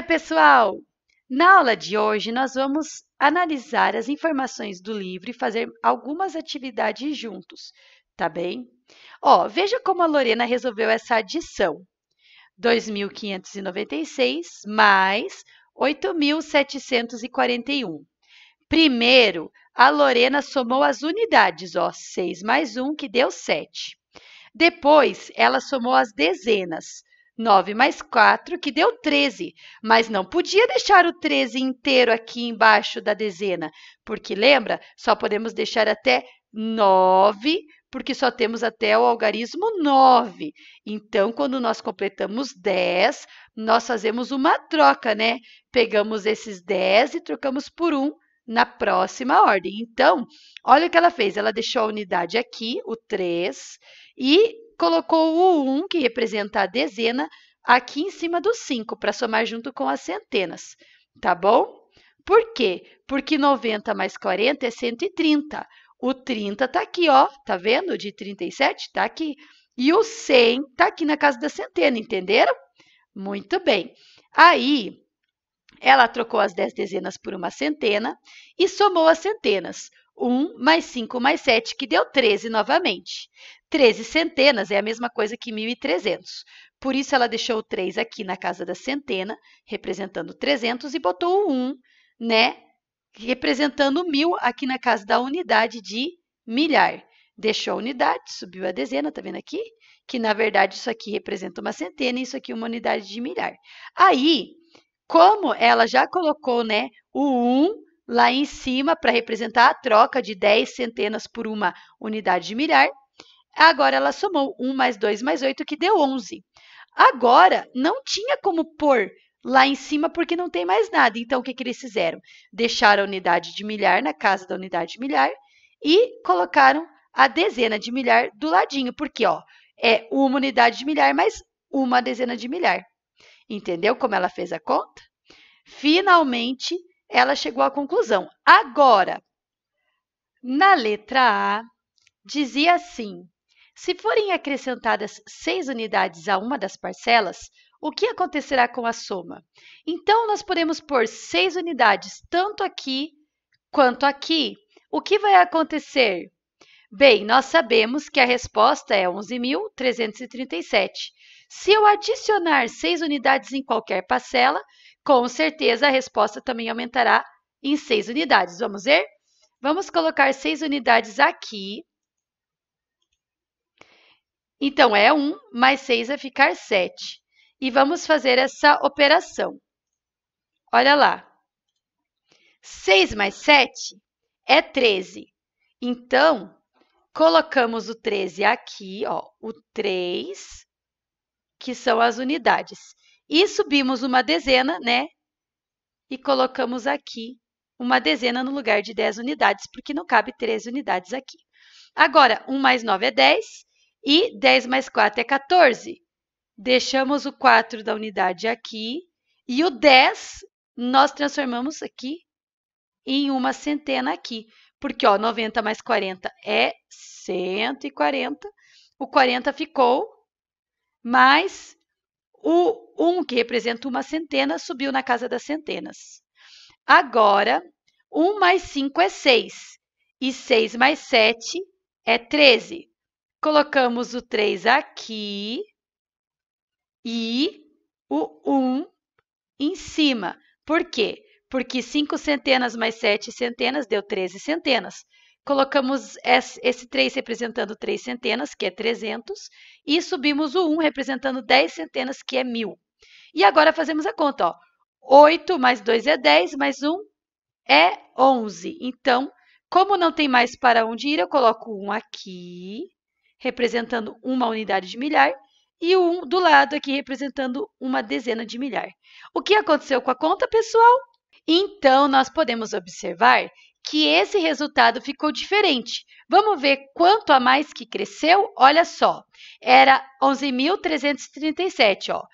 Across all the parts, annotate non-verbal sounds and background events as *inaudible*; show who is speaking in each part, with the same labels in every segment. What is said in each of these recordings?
Speaker 1: Oi, pessoal! Na aula de hoje, nós vamos analisar as informações do livro e fazer algumas atividades juntos, tá bem? Ó, veja como a Lorena resolveu essa adição. 2.596 mais 8.741. Primeiro, a Lorena somou as unidades, ó, 6 mais 1, que deu 7. Depois, ela somou as dezenas, 9 mais 4, que deu 13, mas não podia deixar o 13 inteiro aqui embaixo da dezena, porque lembra, só podemos deixar até 9, porque só temos até o algarismo 9. Então, quando nós completamos 10, nós fazemos uma troca, né? Pegamos esses 10 e trocamos por 1 na próxima ordem. Então, olha o que ela fez. Ela deixou a unidade aqui, o 3, e colocou o 1, que representa a dezena, aqui em cima do 5, para somar junto com as centenas, tá bom? Por quê? Porque 90 mais 40 é 130. O 30 está aqui, ó, tá vendo? De 37 está aqui. E o 100 está aqui na casa da centena, entenderam? Muito bem. Aí, ela trocou as 10 dezenas por uma centena e somou as centenas. 1 mais 5 mais 7, que deu 13 novamente. 13 centenas é a mesma coisa que 1.300. Por isso, ela deixou o 3 aqui na casa da centena, representando 300, e botou o 1, né, representando 1.000 aqui na casa da unidade de milhar. Deixou a unidade, subiu a dezena, tá vendo aqui? Que, na verdade, isso aqui representa uma centena e isso aqui uma unidade de milhar. Aí, como ela já colocou, né, o 1 lá em cima para representar a troca de 10 centenas por uma unidade de milhar, Agora ela somou 1 mais 2 mais 8, que deu 11. Agora, não tinha como pôr lá em cima porque não tem mais nada. Então, o que, que eles fizeram? Deixaram a unidade de milhar na casa da unidade de milhar e colocaram a dezena de milhar do ladinho, porque ó, é uma unidade de milhar mais uma dezena de milhar. Entendeu como ela fez a conta? Finalmente, ela chegou à conclusão. Agora, na letra A, dizia assim: se forem acrescentadas seis unidades a uma das parcelas, o que acontecerá com a soma? Então, nós podemos pôr seis unidades tanto aqui quanto aqui. O que vai acontecer? Bem, nós sabemos que a resposta é 11.337. Se eu adicionar seis unidades em qualquer parcela, com certeza a resposta também aumentará em seis unidades. Vamos ver? Vamos colocar seis unidades aqui então, é 1 mais 6 vai ficar 7. E vamos fazer essa operação. Olha lá. 6 mais 7 é 13. Então, colocamos o 13 aqui, ó, o 3, que são as unidades. E subimos uma dezena, né? E colocamos aqui uma dezena no lugar de 10 unidades, porque não cabe 13 unidades aqui. Agora, 1 mais 9 é 10, 10. E 10 mais 4 é 14. Deixamos o 4 da unidade aqui. E o 10 nós transformamos aqui em uma centena aqui. Porque ó, 90 mais 40 é 140. O 40 ficou, mais o 1, que representa uma centena, subiu na casa das centenas. Agora, 1 mais 5 é 6. E 6 mais 7 é 13 colocamos o 3 aqui e o 1 em cima. Por quê? Porque 5 centenas mais 7 centenas deu 13 centenas. Colocamos esse 3 representando 3 centenas, que é 300, e subimos o 1 representando 10 centenas, que é 1.000. E agora fazemos a conta. Ó. 8 mais 2 é 10, mais 1 é 11. Então, como não tem mais para onde ir, eu coloco 1 aqui representando uma unidade de milhar, e o 1 do lado aqui representando uma dezena de milhar. O que aconteceu com a conta, pessoal? Então, nós podemos observar que esse resultado ficou diferente. Vamos ver quanto a mais que cresceu? Olha só, era 11.337, ó.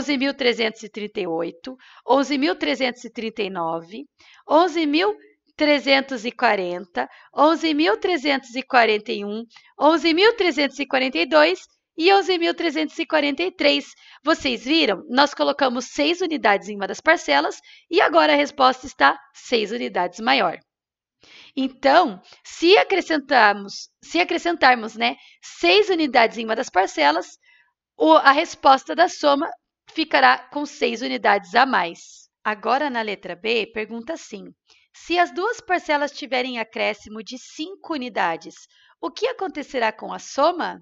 Speaker 1: 11.338, 11.339, 11.339, 340, 11.341, 11.342 e 11.343. Vocês viram? Nós colocamos seis unidades em uma das parcelas e agora a resposta está seis unidades maior. Então, se acrescentarmos, se acrescentarmos, né, seis unidades em uma das parcelas, o, a resposta da soma ficará com seis unidades a mais. Agora na letra B, pergunta assim: se as duas parcelas tiverem acréscimo de 5 unidades, o que acontecerá com a soma?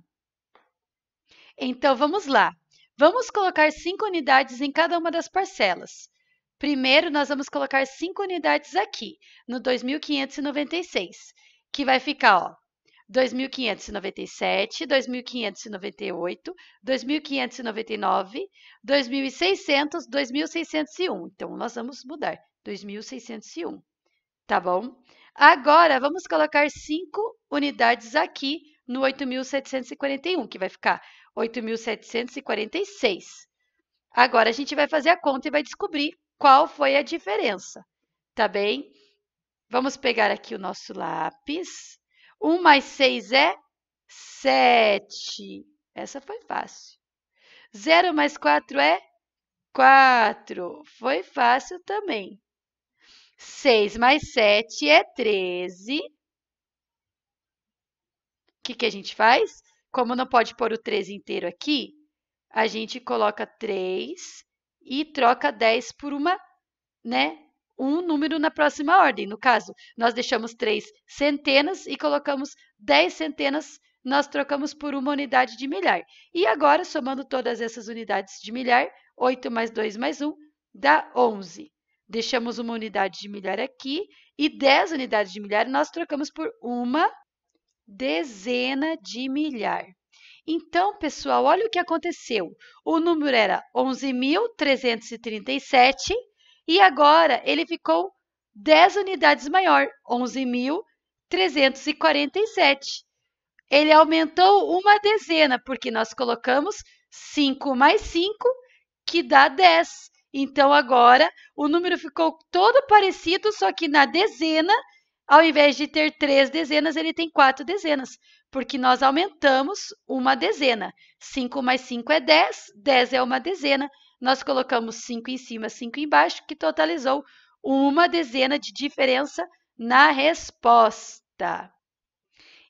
Speaker 1: Então vamos lá. Vamos colocar 5 unidades em cada uma das parcelas. Primeiro, nós vamos colocar 5 unidades aqui, no 2596, que vai ficar, ó, 2597, 2598, 2599, 2600, 2601. Então, nós vamos mudar 2601 tá bom? Agora, vamos colocar 5 unidades aqui no 8.741, que vai ficar 8.746. Agora, a gente vai fazer a conta e vai descobrir qual foi a diferença, tá bem? Vamos pegar aqui o nosso lápis. 1 mais 6 é 7. Essa foi fácil. 0 mais 4 é 4. Foi fácil também. 6 mais 7 é 13. O que, que a gente faz? Como não pode pôr o 13 inteiro aqui, a gente coloca 3 e troca 10 por uma, né? Um número na próxima ordem. No caso, nós deixamos 3 centenas e colocamos 10 centenas nós trocamos por uma unidade de milhar. E agora, somando todas essas unidades de milhar, 8 mais 2 mais 1 dá 11 deixamos uma unidade de milhar aqui e 10 unidades de milhar nós trocamos por uma dezena de milhar. Então, pessoal, olha o que aconteceu. O número era 11.337 e agora ele ficou 10 unidades maior, 11.347. Ele aumentou uma dezena, porque nós colocamos 5 mais 5, que dá 10. Então agora o número ficou todo parecido, só que na dezena, ao invés de ter três dezenas, ele tem quatro dezenas, porque nós aumentamos uma dezena. 5 mais 5 é 10, 10 é uma dezena. Nós colocamos 5 em cima, 5 embaixo, que totalizou uma dezena de diferença na resposta.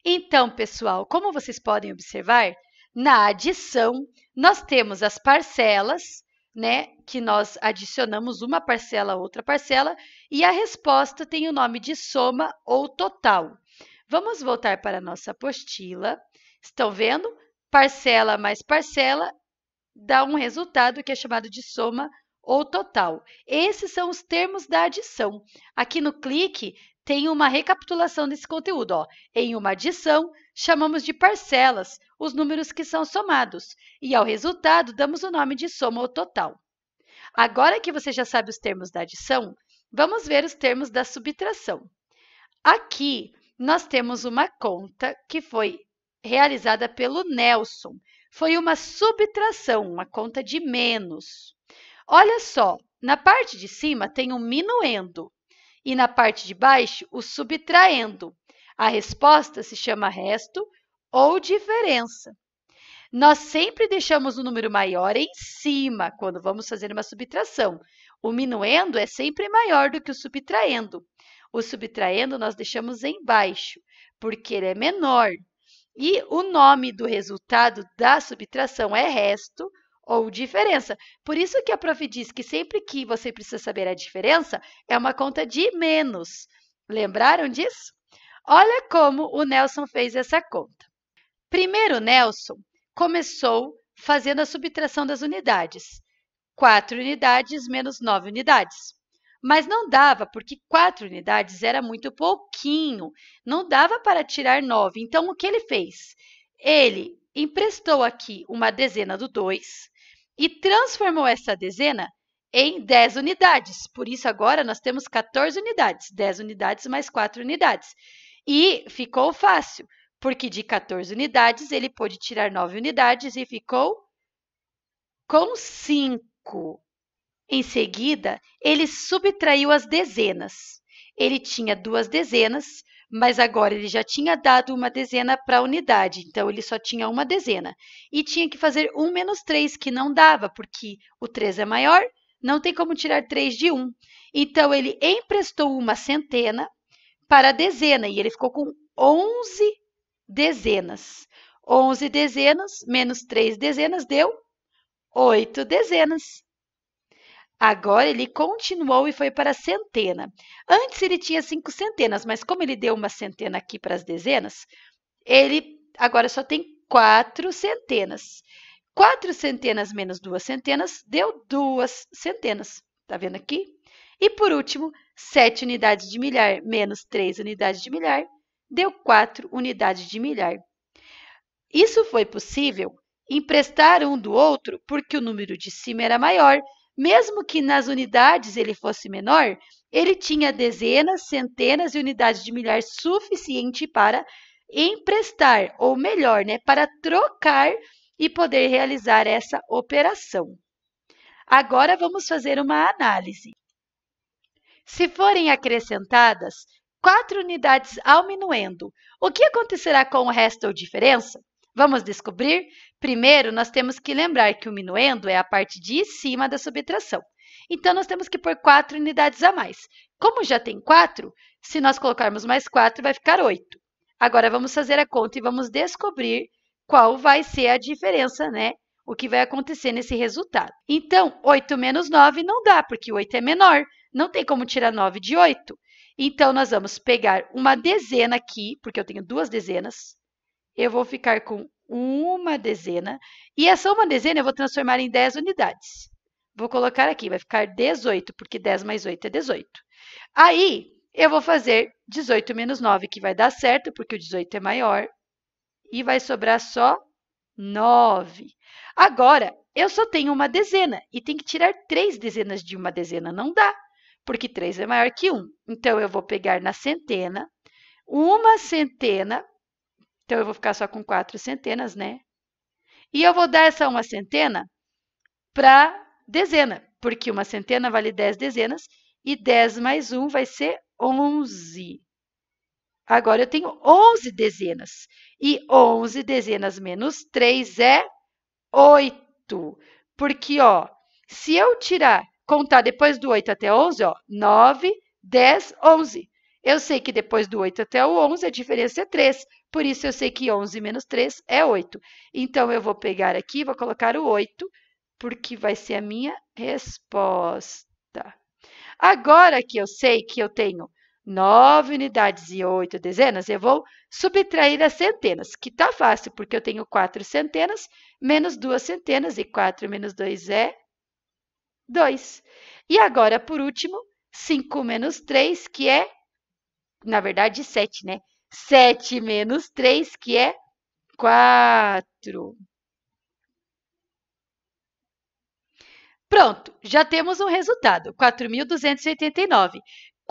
Speaker 1: Então, pessoal, como vocês podem observar, na adição nós temos as parcelas, né, que nós adicionamos uma parcela a outra parcela, e a resposta tem o nome de soma ou total. Vamos voltar para a nossa apostila. Estão vendo? Parcela mais parcela dá um resultado que é chamado de soma ou total. Esses são os termos da adição. Aqui no clique tem uma recapitulação desse conteúdo. Ó. Em uma adição, chamamos de parcelas os números que são somados e ao resultado damos o nome de soma ou total. Agora que você já sabe os termos da adição, vamos ver os termos da subtração. Aqui nós temos uma conta que foi realizada pelo Nelson. Foi uma subtração, uma conta de menos. Olha só, na parte de cima tem o um minuendo e na parte de baixo o subtraendo. A resposta se chama resto ou diferença. Nós sempre deixamos o número maior em cima quando vamos fazer uma subtração. O minuendo é sempre maior do que o subtraendo. O subtraendo nós deixamos embaixo, porque ele é menor. E o nome do resultado da subtração é resto ou diferença. Por isso que a prof diz que sempre que você precisa saber a diferença, é uma conta de menos. Lembraram disso? Olha como o Nelson fez essa conta. Primeiro, Nelson começou fazendo a subtração das unidades. 4 unidades menos 9 unidades. Mas não dava, porque 4 unidades era muito pouquinho. Não dava para tirar 9. Então, o que ele fez? Ele emprestou aqui uma dezena do 2 e transformou essa dezena em 10 unidades. Por isso, agora nós temos 14 unidades. 10 unidades mais 4 unidades. E ficou fácil, porque de 14 unidades ele pôde tirar 9 unidades e ficou com 5. Em seguida, ele subtraiu as dezenas. Ele tinha duas dezenas, mas agora ele já tinha dado uma dezena para a unidade, então ele só tinha uma dezena. E tinha que fazer 1 menos 3, que não dava, porque o 3 é maior, não tem como tirar 3 de 1. Então ele emprestou uma centena para a dezena e ele ficou com 11 dezenas. 11 dezenas menos 3 dezenas deu 8 dezenas. Agora ele continuou e foi para a centena. Antes ele tinha 5 centenas, mas como ele deu uma centena aqui para as dezenas, ele agora só tem 4 centenas. 4 centenas menos 2 centenas deu 2 centenas. Tá vendo aqui? E por último, 7 unidades de milhar menos 3 unidades de milhar deu 4 unidades de milhar. Isso foi possível emprestar um do outro porque o número de cima era maior, mesmo que nas unidades ele fosse menor, ele tinha dezenas, centenas e unidades de milhar suficiente para emprestar, ou melhor, né, para trocar e poder realizar essa operação. Agora vamos fazer uma análise. Se forem acrescentadas quatro unidades ao minuendo, o que acontecerá com o resto ou diferença? Vamos descobrir? Primeiro, nós temos que lembrar que o minuendo é a parte de cima da subtração. Então, nós temos que pôr quatro unidades a mais. Como já tem quatro, se nós colocarmos mais quatro, vai ficar oito. Agora, vamos fazer a conta e vamos descobrir qual vai ser a diferença né, o que vai acontecer nesse resultado. Então, 8 menos 9 não dá, porque 8 é menor, não tem como tirar 9 de 8. Então, nós vamos pegar uma dezena aqui, porque eu tenho duas dezenas, eu vou ficar com uma dezena, e essa uma dezena eu vou transformar em 10 unidades. Vou colocar aqui, vai ficar 18, porque 10 mais 8 é 18. Aí, eu vou fazer 18 menos 9, que vai dar certo, porque o 18 é maior, e vai sobrar só nove. Agora, eu só tenho uma dezena e tem que tirar três dezenas de uma dezena. Não dá, porque três é maior que um. Então, eu vou pegar na centena, uma centena. Então, eu vou ficar só com quatro centenas, né? E eu vou dar essa uma centena para dezena, porque uma centena vale dez dezenas e 10 mais 1 vai ser 11. Agora eu tenho 11 dezenas. E 11 dezenas menos 3 é 8. Porque, ó, se eu tirar, contar depois do 8 até 11, ó, 9, 10, 11. Eu sei que depois do 8 até o 11, a diferença é 3. Por isso, eu sei que 11 menos 3 é 8. Então, eu vou pegar aqui, vou colocar o 8, porque vai ser a minha resposta. Agora que eu sei que eu tenho 9 unidades e 8 dezenas, eu vou subtrair as centenas, que está fácil, porque eu tenho 4 centenas menos 2 centenas, e 4 menos 2 é 2. E agora, por último, 5 menos 3, que é, na verdade, 7, né? 7 menos 3, que é 4. Pronto, já temos um resultado, 4.289.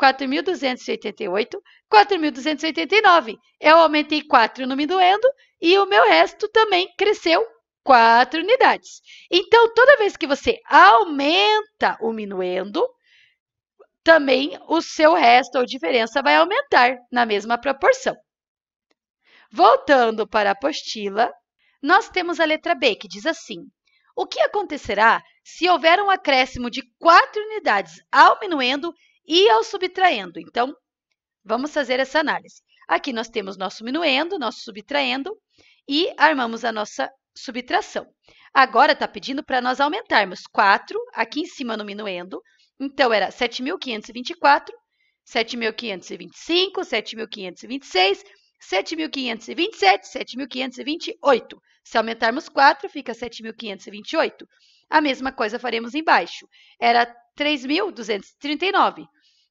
Speaker 1: 4.288, 4.289. Eu aumentei 4 no me doendo e o meu resto também cresceu 4 unidades. Então, toda vez que você aumenta o minuendo, também o seu resto ou diferença vai aumentar na mesma proporção. Voltando para a apostila, nós temos a letra B, que diz assim: O que acontecerá se houver um acréscimo de 4 unidades ao minuendo e ao subtraindo. Então, vamos fazer essa análise. Aqui nós temos nosso minuendo, nosso subtraindo e armamos a nossa subtração. Agora está pedindo para nós aumentarmos 4 aqui em cima no minuendo. Então, era 7.524, 7.525, 7.526, 7.527, 7.528. Se aumentarmos 4, fica 7.528. A mesma coisa faremos embaixo. Era 3.239.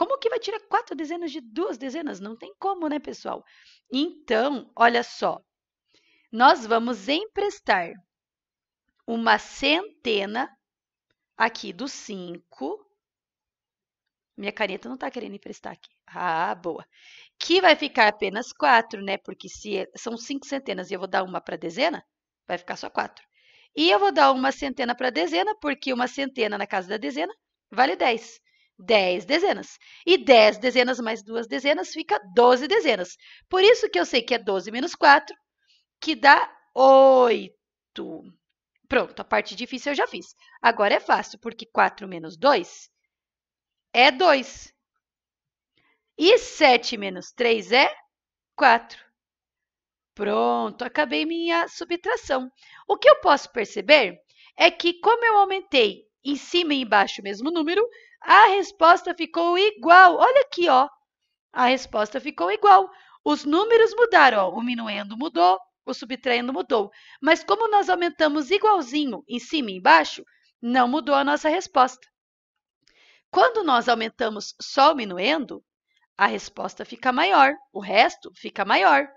Speaker 1: Como que vai tirar quatro dezenas de duas dezenas? Não tem como, né, pessoal? Então, olha só. Nós vamos emprestar uma centena aqui do 5. Minha caneta não está querendo emprestar aqui. Ah, boa. Que vai ficar apenas 4, né? Porque se é, são 5 centenas e eu vou dar uma para dezena, vai ficar só 4. E eu vou dar uma centena para dezena, porque uma centena na casa da dezena vale 10. 10 dezenas. E 10 dezenas mais 2 dezenas fica 12 dezenas. Por isso que eu sei que é 12 menos 4, que dá 8. Pronto, a parte difícil eu já fiz. Agora é fácil, porque 4 menos 2 é 2. E 7 menos 3 é 4. Pronto, acabei minha subtração. O que eu posso perceber é que, como eu aumentei em cima e embaixo o mesmo número, a resposta ficou igual. Olha aqui, ó. A resposta ficou igual. Os números mudaram, ó. o minuendo mudou, o subtraindo mudou. Mas como nós aumentamos igualzinho em cima e embaixo, não mudou a nossa resposta. Quando nós aumentamos só o minuendo, a resposta fica maior, o resto fica maior,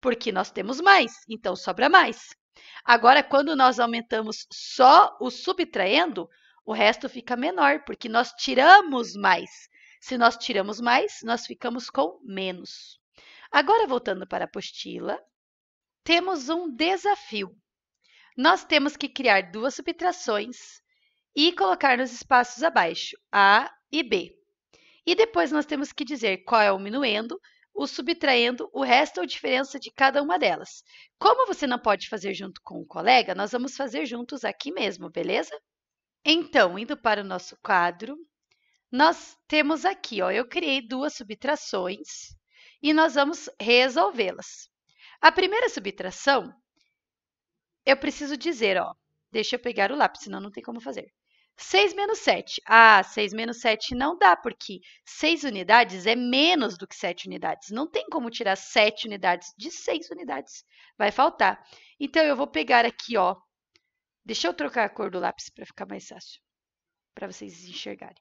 Speaker 1: porque nós temos mais, então sobra mais. Agora, quando nós aumentamos só o subtraindo, o resto fica menor, porque nós tiramos mais. Se nós tiramos mais, nós ficamos com menos. Agora, voltando para a apostila, temos um desafio. Nós temos que criar duas subtrações e colocar nos espaços abaixo, A e B. E depois nós temos que dizer qual é o minuendo, o subtraindo, o resto ou diferença de cada uma delas. Como você não pode fazer junto com o colega, nós vamos fazer juntos aqui mesmo, beleza? Então, indo para o nosso quadro, nós temos aqui, ó, eu criei duas subtrações e nós vamos resolvê-las. A primeira subtração, eu preciso dizer, ó, deixa eu pegar o lápis, senão não tem como fazer. 6 menos 7. Ah, 6 menos 7 não dá, porque 6 unidades é menos do que 7 unidades. Não tem como tirar 7 unidades de 6 unidades. Vai faltar. Então, eu vou pegar aqui, ó, Deixa eu trocar a cor do lápis para ficar mais fácil, para vocês enxergarem.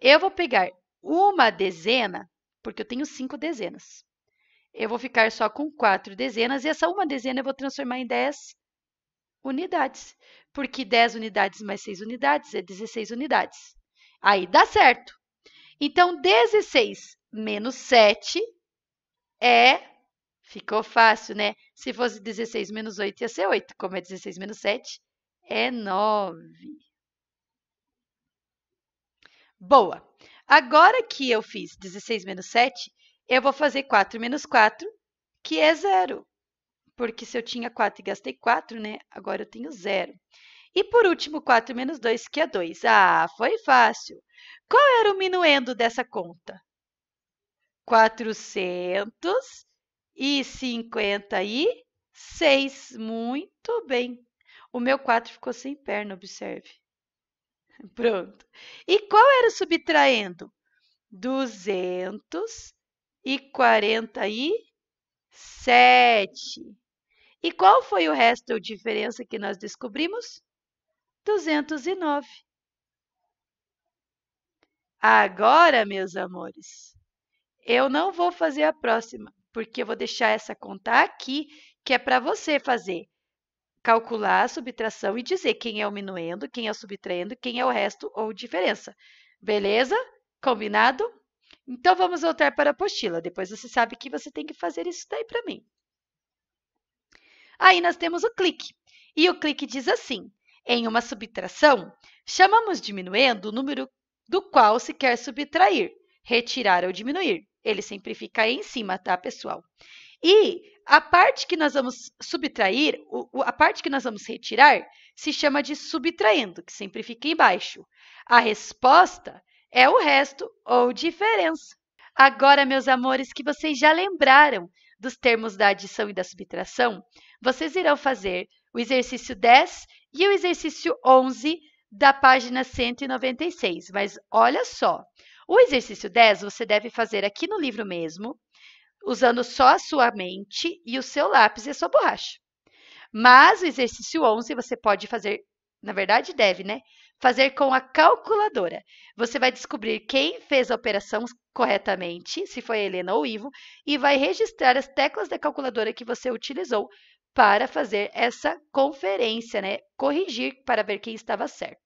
Speaker 1: Eu vou pegar uma dezena, porque eu tenho cinco dezenas. Eu vou ficar só com quatro dezenas e essa uma dezena eu vou transformar em dez unidades, porque dez unidades mais seis unidades é 16 unidades. Aí dá certo. Então, 16 menos 7 é. Ficou fácil, né? Se fosse 16 menos 8, ia ser 8. Como é 16 menos 7, é 9. Boa. Agora que eu fiz 16 menos 7, eu vou fazer 4 menos 4, que é 0. Porque se eu tinha 4 e gastei 4, né? Agora eu tenho 0. E por último, 4 menos 2, que é 2. Ah, foi fácil. Qual era o minuendo dessa conta? 456. Muito bem. O meu 4 ficou sem perna, observe. *laughs* Pronto. E qual era o subtraindo? 247. E qual foi o resto ou diferença que nós descobrimos? 209. Agora, meus amores, eu não vou fazer a próxima, porque eu vou deixar essa contar aqui, que é para você fazer calcular a subtração e dizer quem é o minuendo, quem é o subtraindo, quem é o resto ou diferença. Beleza? Combinado? Então, vamos voltar para a apostila. Depois você sabe que você tem que fazer isso daí para mim. Aí, nós temos o clique. E o clique diz assim, em uma subtração, chamamos diminuendo o número do qual se quer subtrair, retirar ou diminuir. Ele sempre fica aí em cima, tá, pessoal? E a parte que nós vamos subtrair, a parte que nós vamos retirar, se chama de subtraindo, que sempre fica embaixo. A resposta é o resto ou diferença. Agora, meus amores, que vocês já lembraram dos termos da adição e da subtração, vocês irão fazer o exercício 10 e o exercício 11 da página 196. Mas olha só, o exercício 10 você deve fazer aqui no livro mesmo, usando só a sua mente e o seu lápis e a sua borracha. Mas o exercício 11 você pode fazer, na verdade deve, né? Fazer com a calculadora. Você vai descobrir quem fez a operação corretamente, se foi Helena ou Ivo, e vai registrar as teclas da calculadora que você utilizou para fazer essa conferência, né? Corrigir para ver quem estava certo.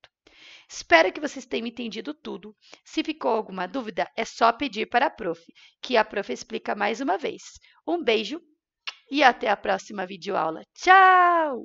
Speaker 1: Espero que vocês tenham entendido tudo. Se ficou alguma dúvida, é só pedir para a prof, que a prof explica mais uma vez. Um beijo e até a próxima videoaula. Tchau!